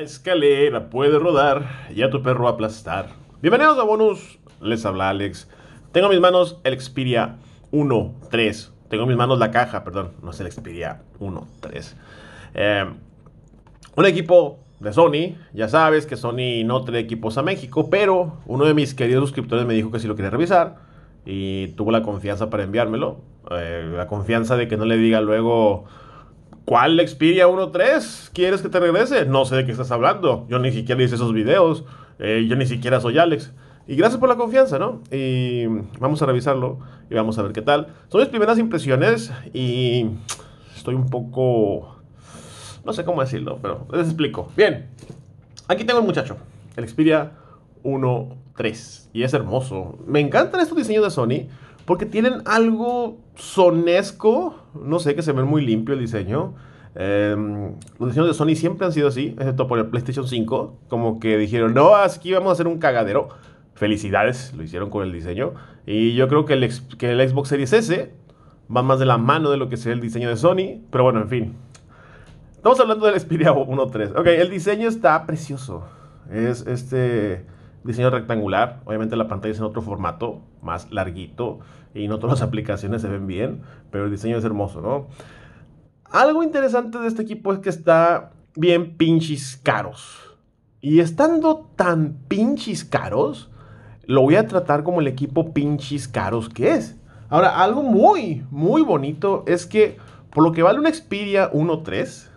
escalera puede rodar y a tu perro aplastar. Bienvenidos a Bonus, les habla Alex. Tengo en mis manos el Xperia 1 3. Tengo en mis manos la caja, perdón, no es el Xperia 1 3. Eh, un equipo de Sony. Ya sabes que Sony no trae equipos a México, pero uno de mis queridos suscriptores me dijo que si lo quería revisar y tuvo la confianza para enviármelo. Eh, la confianza de que no le diga luego ¿Cuál Xperia 1.3? ¿Quieres que te regrese? No sé de qué estás hablando. Yo ni siquiera hice esos videos. Eh, yo ni siquiera soy Alex. Y gracias por la confianza, ¿no? Y vamos a revisarlo y vamos a ver qué tal. Son mis primeras impresiones y estoy un poco... No sé cómo decirlo, pero les explico. Bien, aquí tengo el muchacho, el Xperia 1.3. Y es hermoso. Me encantan estos diseños de Sony porque tienen algo sonesco, no sé, que se ve muy limpio el diseño. Em, los diseños de Sony siempre han sido así, excepto por el PlayStation 5. Como que dijeron, no, aquí vamos a hacer un cagadero. Felicidades, lo hicieron con el diseño. Y yo creo que el, que el Xbox Series S va más de la mano de lo que sea el diseño de Sony. Pero bueno, en fin. Estamos hablando del Xperia 1.3. Ok, el diseño está precioso. Es este diseño rectangular. Obviamente la pantalla es en otro formato, más larguito, y no todas las aplicaciones se ven bien, pero el diseño es hermoso, ¿no? Algo interesante de este equipo es que está bien pinches caros. Y estando tan pinches caros, lo voy a tratar como el equipo pinches caros que es. Ahora, algo muy, muy bonito es que por lo que vale un Xperia 1.3,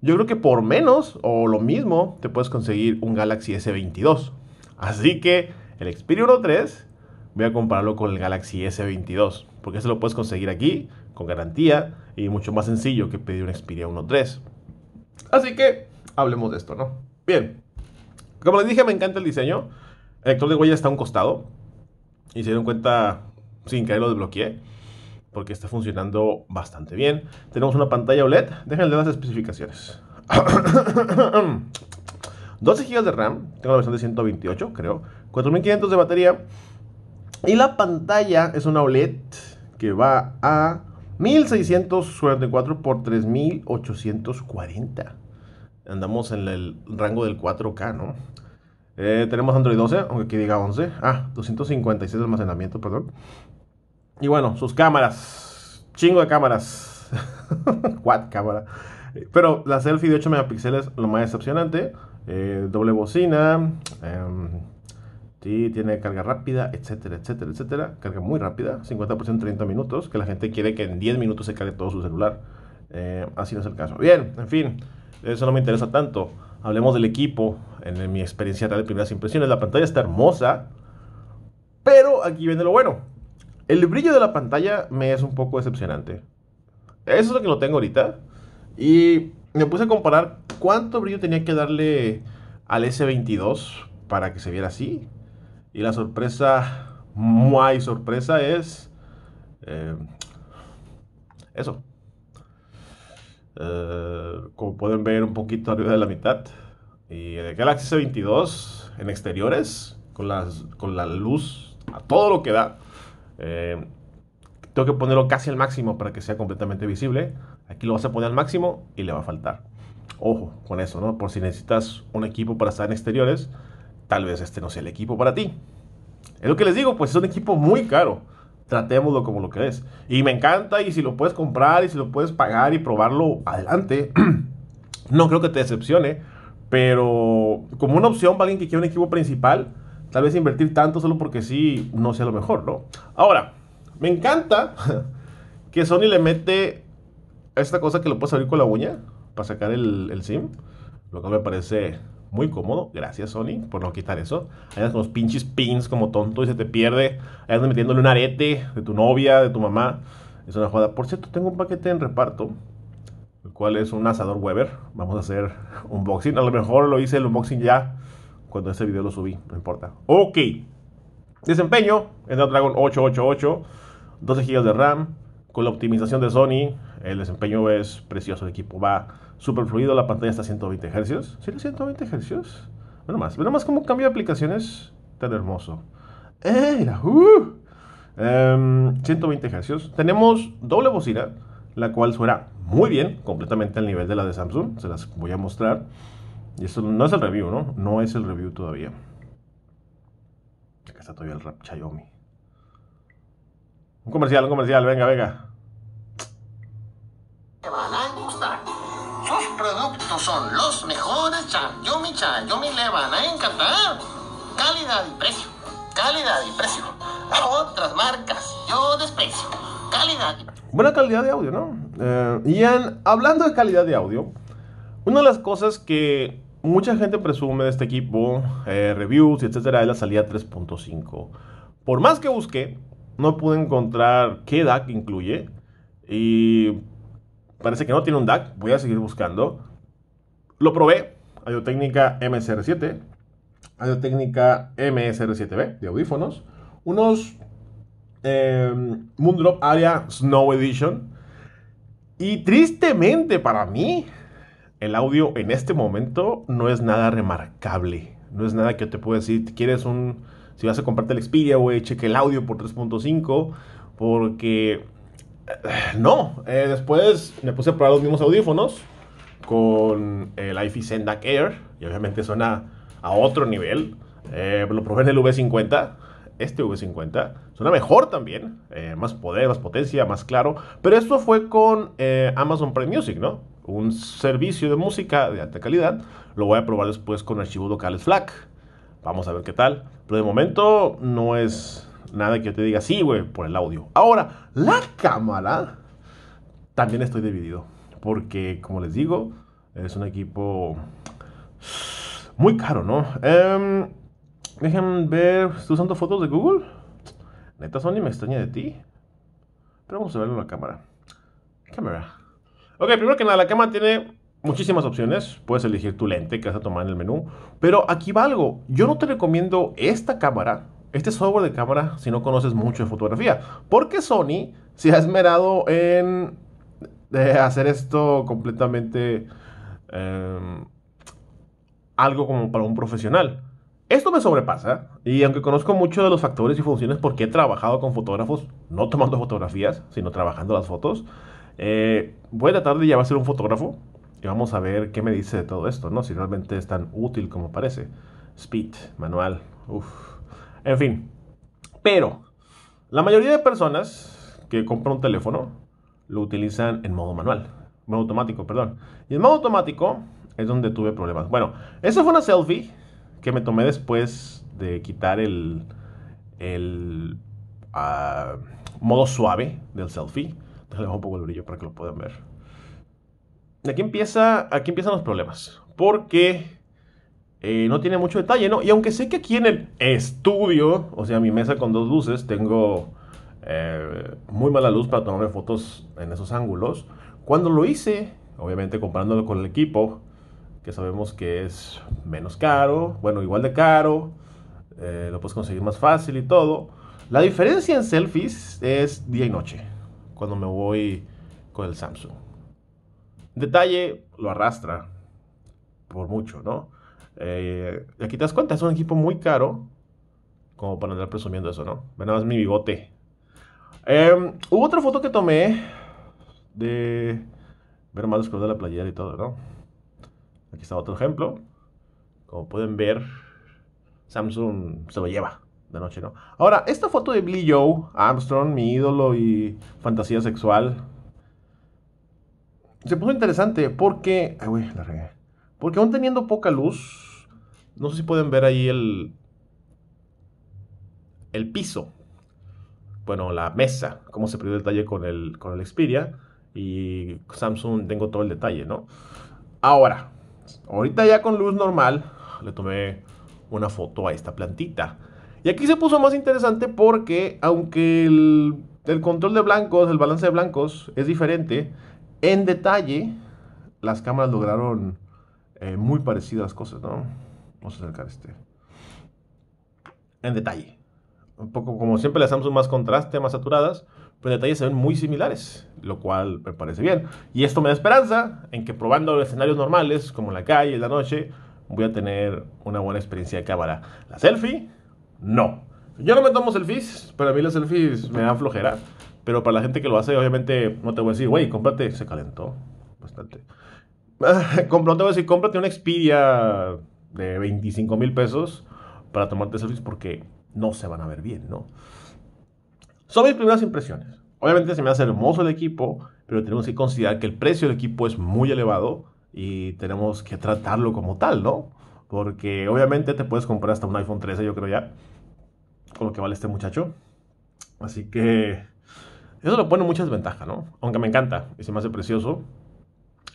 yo creo que por menos o lo mismo te puedes conseguir un Galaxy S22. Así que el Xperia 1.3 voy a compararlo con el Galaxy S22, porque ese lo puedes conseguir aquí con garantía y mucho más sencillo que pedir un Xperia 1.3. Así que hablemos de esto, ¿no? Bien, como les dije, me encanta el diseño. El lector de huella está a un costado y se dieron cuenta sin que lo desbloqueé porque está funcionando bastante bien. Tenemos una pantalla OLED. Déjenle las especificaciones. 12 GB de RAM, tengo la versión de 128, creo. 4500 de batería. Y la pantalla es una OLED que va a 1644 por 3840. Andamos en el rango del 4K, ¿no? Eh, tenemos Android 12, aunque que diga 11. Ah, 256 de almacenamiento, perdón. Y bueno, sus cámaras. Chingo de cámaras. Quad cámara. Pero la selfie de 8 megapíxeles, lo más decepcionante. Eh, doble bocina. Em, tiene carga rápida, etcétera, etcétera, etcétera. Carga muy rápida, 50% en 30 minutos, que la gente quiere que en 10 minutos se cargue todo su celular. Eh, así no es el caso. Bien, en fin, eso no me interesa tanto. Hablemos del equipo. En mi experiencia de primeras impresiones, la pantalla está hermosa, pero aquí viene lo bueno. El brillo de la pantalla me es un poco decepcionante. Eso es lo que lo tengo ahorita. Y me puse a comparar cuánto brillo tenía que darle al S22 para que se viera así. Y la sorpresa, muy sorpresa, es eh, eso. Eh, como pueden ver, un poquito arriba de la mitad. Y el Galaxy S22 en exteriores, con, las, con la luz a todo lo que da. Eh, tengo que ponerlo casi al máximo para que sea completamente visible. Aquí lo vas a poner al máximo y le va a faltar. Ojo con eso, ¿no? Por si necesitas un equipo para estar en exteriores, tal vez este no sea el equipo para ti. Es lo que les digo, pues es un equipo muy caro. Tratémoslo como lo que es. Y me encanta, y si lo puedes comprar, y si lo puedes pagar y probarlo, adelante. no creo que te decepcione, pero como una opción para alguien que quiera un equipo principal, tal vez invertir tanto solo porque sí no sea lo mejor, ¿no? Ahora, me encanta que Sony le mete esta cosa que lo puedes abrir con la uña para sacar el, SIM, lo que me parece muy cómodo. Gracias, Sony, por no quitar eso. Andas con los pinches pins como tonto y se te pierde. Andas metiéndole un arete de tu novia, de tu mamá. Es una jugada. Por cierto, tengo un paquete en reparto, el cual es un asador Weber. Vamos a hacer un unboxing. A lo mejor lo hice el unboxing ya cuando ese video lo subí, no importa. Ok. Desempeño: en Dragon 888, 12 GB de RAM, con la optimización de Sony, el desempeño es precioso, el equipo va súper fluido, la pantalla está a 120 Hz. ¿Sí 120 Hz? Bueno más, bueno más como cambio de aplicaciones tan hermoso. ¡Eh! Uh! 120 em, Hz. Tenemos doble bocina, la cual suena muy bien, completamente al nivel de la de Samsung. Se las voy a mostrar. Y esto no es el review, ¿no? No es el review todavía. Acá está todavía el rap Xiaomi. Un comercial, un comercial, venga, venga. son los mejores Chayomi, yo le van a encantar. Calidad y precio, calidad y precio. A otras marcas yo desprecio. Calidad. Buena calidad de audio, ¿no? y eh, hablando de calidad de audio, una de las cosas que mucha gente presume de este equipo, eh, reviews, etcétera, es la salida 3.5. Por más que busqué, no pude encontrar qué DAC incluye. Y parece que no tiene un DAC. Voy a seguir buscando. Lo probé, Audio-Técnica MSR7, Audio-Técnica MSR7B de audífonos, unos eh, em, Moondrop Area Snow Edition. Y tristemente para mí, el audio en este momento no es nada remarcable. No es nada que te pueda decir, quieres un... Si vas a comprarte el Xperia, güey, cheque el audio por 3.5, porque... Eh, no, eh, después me puse a probar los mismos audífonos con el eh, IFE Sendak Air, y obviamente suena a otro nivel. Eh, lo probé en el V50, este V50, suena mejor también, eh, más poder, más potencia, más claro, pero esto fue con Amazon Prime Music, ¿no? Un servicio de música de alta calidad, lo voy a probar después con archivos locales FLAC, vamos a ver qué tal, pero de momento no es nada que yo te diga, sí, güey, por el audio. Ahora, la cámara, también estoy dividido porque como les digo, es un equipo muy caro, ¿no? Em, dejen déjenme ver, estoy usando fotos de Google? Neta, Sony me extraña de ti. Pero vamos a verlo en la cámara. Cámara. Ok, primero que nada, la cámara tiene muchísimas opciones. Puedes elegir tu lente que vas a tomar en el menú. Pero aquí va algo. Yo no te recomiendo esta cámara, este software de cámara, si no conoces mucho de fotografía. Porque Sony se ha esmerado en de hacer esto completamente em, algo como para un profesional. Esto me sobrepasa y aunque conozco mucho de los factores y funciones porque he trabajado con fotógrafos, no tomando fotografías, sino trabajando las fotos, eh, voy a tratar de ya a ser un fotógrafo y vamos a ver qué me dice de todo esto, ¿no? Si realmente es tan útil como parece. Speed, manual, uff. En fin, pero la mayoría de personas que compran un teléfono lo utilizan en modo manual, modo automático, perdón. Y en modo automático es donde tuve problemas. Bueno, esa fue una selfie que me tomé después de quitar el, el ah, modo suave del selfie. Le un poco el brillo para que lo puedan ver. Aquí, empieza, aquí empiezan los problemas. Porque eh, no tiene mucho detalle, ¿no? Y aunque sé que aquí en el estudio, o sea, mi mesa con dos luces, tengo eh, muy mala luz para tomarme fotos en esos ángulos. Cuando lo hice, obviamente comparándolo con el equipo, que sabemos que es menos caro, bueno, igual de caro, eh, lo puedes conseguir más fácil y todo. La diferencia en selfies es día y noche, cuando me voy con el Samsung. Detalle, lo arrastra por mucho, ¿no? Eh, aquí te das cuenta, es un equipo muy caro como para andar presumiendo eso, ¿no? Bueno nada más mi bigote Em, hubo otra foto que tomé de ver más colores de la playera y todo, ¿no? Aquí está otro ejemplo. Como pueden ver, Samsung se lo lleva de noche, ¿no? Ahora, esta foto de Billy Joe Armstrong, mi ídolo y fantasía sexual, se puso interesante porque. Ay, la regué. Porque aún teniendo poca luz, no sé si pueden ver ahí el. el piso bueno, la mesa, cómo se perdió el detalle con el, con el Xperia y Samsung tengo todo el detalle, ¿no? Ahora, ahorita ya con luz normal, le tomé una foto a esta plantita. Y aquí se puso más interesante porque aunque el, control de blancos, el balance de blancos es diferente, en detalle las cámaras lograron eh, muy parecidas cosas, ¿no? Vamos a acercar este. En detalle un poco como siempre las Samsung más contraste, más saturadas, pero detalles se ven muy similares, lo cual me parece bien. Y esto me da esperanza en que probando escenarios normales, como la calle, la noche, voy a tener una buena experiencia de cámara. La selfie, no. Yo no me tomo selfies, para mí las selfies me dan flojera, pero para la gente que lo hace, obviamente no te voy a decir, güey, cómprate, se calentó bastante. no te voy a decir, cómprate una Expedia de 25 mil pesos para tomarte selfies porque no se van a ver bien, ¿no? Son mis primeras impresiones. Obviamente se me hace hermoso el equipo, pero tenemos que considerar que el precio del equipo es muy elevado y tenemos que tratarlo como tal, ¿no? Porque obviamente te puedes comprar hasta un iPhone 13, yo creo ya, con lo que vale este muchacho. Así que eso lo pone muchas ventajas, ¿no? Aunque me encanta y se me hace precioso.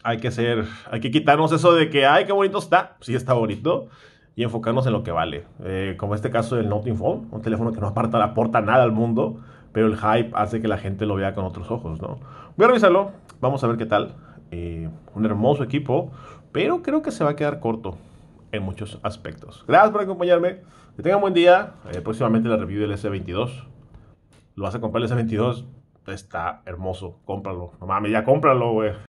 Hay que ser, hay que quitarnos eso de que, ay, qué bonito está. Sí, está bonito y enfocarnos en lo que vale. Eh, como este caso del Nothing Phone, un teléfono que no aparta, aporta nada al mundo, pero el hype hace que la gente lo vea con otros ojos, ¿no? Voy a revisarlo, vamos a ver qué tal. Eh, un hermoso equipo, pero creo que se va a quedar corto en muchos aspectos. Gracias por acompañarme, que tengan buen día. Eh, próximamente la review del S22. Lo vas a comprar el S22, está hermoso, cómpralo. No mames, ya cómpralo, güey.